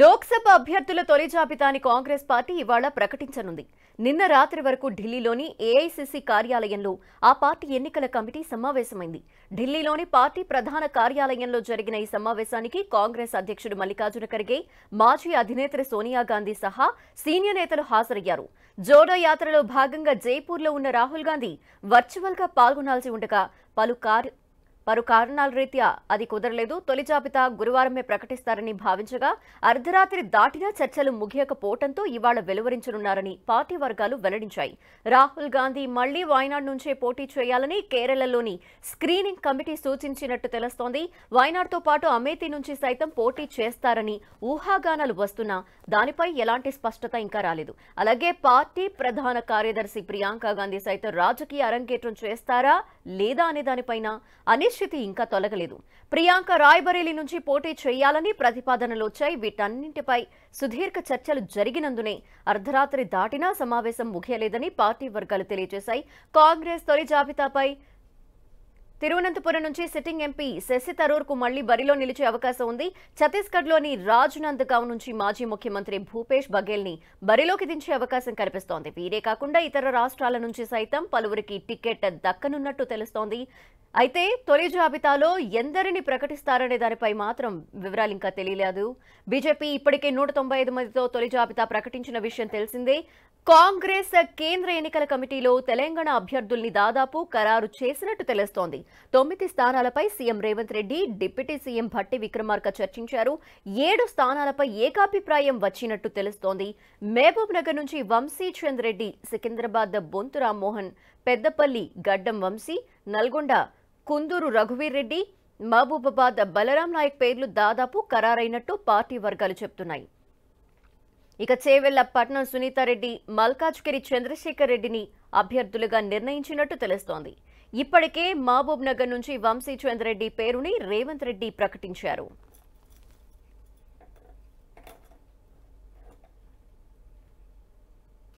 లోక్సభ అభ్యర్థుల తొలి జాబితాని కాంగ్రెస్ పార్టీ ఇవాళ ప్రకటించనుంది నిన్న రాత్రి వరకు ఢిల్లీలోని ఏఐసిసి కార్యాలయంలో ఆ పార్టీ ఎన్నికల కమిటీ సమావేశమైంది ఢిల్లీలోని పార్టీ ప్రధాన కార్యాలయంలో జరిగిన ఈ సమావేశానికి కాంగ్రెస్ అధ్యక్షుడు మల్లికార్జున ఖర్గే మాజీ అధినేత్రి సోనియా గాంధీ సహా సీనియర్ నేతలు హాజరయ్యారు జోడో యాత్రలో భాగంగా జైపూర్లో ఉన్న రాహుల్ గాంధీ వర్చువల్గా పాల్గొనాల్సి ఉండగా పలు పలు కారణాల రీత్యా అది కుదరలేదు తొలి జాబితా గురువారమే ప్రకటిస్తారని భావించగా అర్ధరాత్రి దాటినా చర్చలు ముగియకపోవటంతో ఇవాళ వెలువరించనున్నారని పార్టీ వర్గాలు వెల్లడించాయి రాహుల్ గాంధీ మళ్లీ వాయనాడ్ నుంచే పోటీ చేయాలని కేరళలోని స్క్రీనింగ్ కమిటీ సూచించినట్టు తెలుస్తోంది వాయనాడ్తో పాటు అమేథీ నుంచి సైతం పోటీ చేస్తారని ఊహాగానాలు వస్తున్నా దానిపై ఎలాంటి స్పష్టత ఇంకా రాలేదు అలాగే పార్టీ ప్రధాన కార్యదర్శి ప్రియాంక గాంధీ సైతం రాజకీయ అరంగేట్రం చేస్తారా లేదా అనే దానిపైన పరిస్థితి ఇంకా తొలగలేదు ప్రియాంక రాయ్బరేలీ నుంచి పోటీ చేయాలని ప్రతిపాదనలు వచ్చాయి వీటన్నింటిపై సుదీర్ఘ చర్చలు జరిగినందునే అర్ధరాత్రి దాటినా సమావేశం ముగియలేదని పార్టీ వర్గాలు తెలియజేశాయి కాంగ్రెస్ తొలి జాబితాపై తిరువనంతపురం నుంచి సిట్టింగ్ ఎంపీ శశి తరూర్ కు మళ్లీ బరిలో నిలిచే అవకాశం ఉంది ఛత్తీస్గఢ్ లోని రాజ్నందగావ్ నుంచి మాజీ ముఖ్యమంత్రి భూపేష్ బఘేల్ ని బరిలోకి దించే అవకాశం కనిపిస్తోంది వీరే కాకుండా ఇతర రాష్ట్రాల నుంచి సైతం పలువురికి టికెట్ దక్కనున్నట్టు తెలుస్తోంది అయితే తొలి జాబితాలో ఎందరిని ప్రకటిస్తారనే దానిపై మాత్రం వివరాలు ఇంకా తెలియలేదు బీజేపీ ఇప్పటికే నూట తొంభై ఐదు మందితో తొలి జాబితా ప్రకటించిన విషయం తెలిసిందే కాంగ్రెస్ కేంద్ర ఎన్నికల కమిటీలో తెలంగాణ అభ్యర్థుల్ని దాదాపు ఖరారు చేసినట్టు తెలుస్తోంది తొమ్మిది స్థానాలపై CM Revanth Reddy deputy CM Bhatti Vikramarka చర్చించారు ఏడు స్థానాలపై ఏకాభిప్రాయం వచ్చినట్టు తెలుస్తోంది మహబూబ్ నగర్ నుంచి వంశీ చంద్రెడ్డి సికింద్రాబాద్ బొంతు రామ్మోహన్ పెద్దపల్లి గడ్డం వంశీ నల్గొండ కుందూరు రఘువీర్ రెడ్డి మహబూబాబాద్ బలరాం నాయక్ పేర్లు దాదాపు ఖరారైనట్టు పార్టీ వర్గాలు చెప్తున్నాయి ఇక చేవెళ్ల పట్నం సునీతారెడ్డి మల్కాజ్గిరి చంద్రశేఖర్ రెడ్డిని అభ్యర్థులుగా నిర్ణయించినట్టు తెలుస్తోంది ఇప్పటికే మహబూబ్ నగర్ నుంచి వంశీ చంద్రెడ్డి పేరుని రేవంత్ రెడ్డి ప్రకటించారు